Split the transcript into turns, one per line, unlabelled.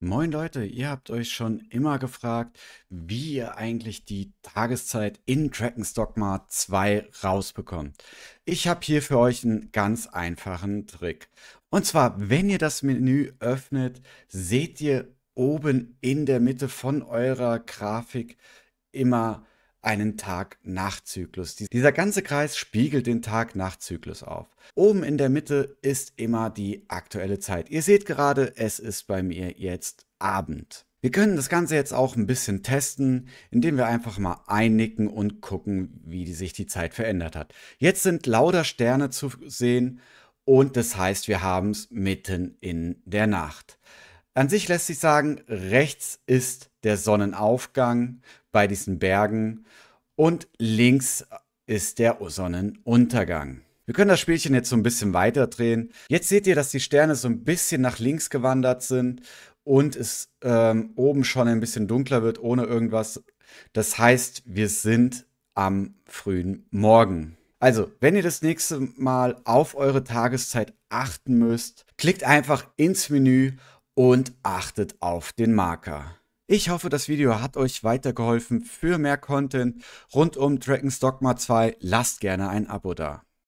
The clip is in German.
Moin Leute, ihr habt euch schon immer gefragt, wie ihr eigentlich die Tageszeit in Dragon's Dogma 2 rausbekommt. Ich habe hier für euch einen ganz einfachen Trick. Und zwar, wenn ihr das Menü öffnet, seht ihr oben in der Mitte von eurer Grafik immer einen Tag-Nacht-Zyklus. Dieser ganze Kreis spiegelt den Tag-Nacht-Zyklus auf. Oben in der Mitte ist immer die aktuelle Zeit. Ihr seht gerade, es ist bei mir jetzt Abend. Wir können das Ganze jetzt auch ein bisschen testen, indem wir einfach mal einnicken und gucken, wie sich die Zeit verändert hat. Jetzt sind lauter Sterne zu sehen und das heißt, wir haben es mitten in der Nacht. An sich lässt sich sagen, rechts ist der Sonnenaufgang bei diesen Bergen und links ist der Sonnenuntergang. Wir können das Spielchen jetzt so ein bisschen weiter drehen. Jetzt seht ihr, dass die Sterne so ein bisschen nach links gewandert sind und es ähm, oben schon ein bisschen dunkler wird ohne irgendwas. Das heißt, wir sind am frühen Morgen. Also, wenn ihr das nächste Mal auf eure Tageszeit achten müsst, klickt einfach ins Menü und achtet auf den Marker. Ich hoffe, das Video hat euch weitergeholfen. Für mehr Content rund um Dragon's Dogma 2 lasst gerne ein Abo da.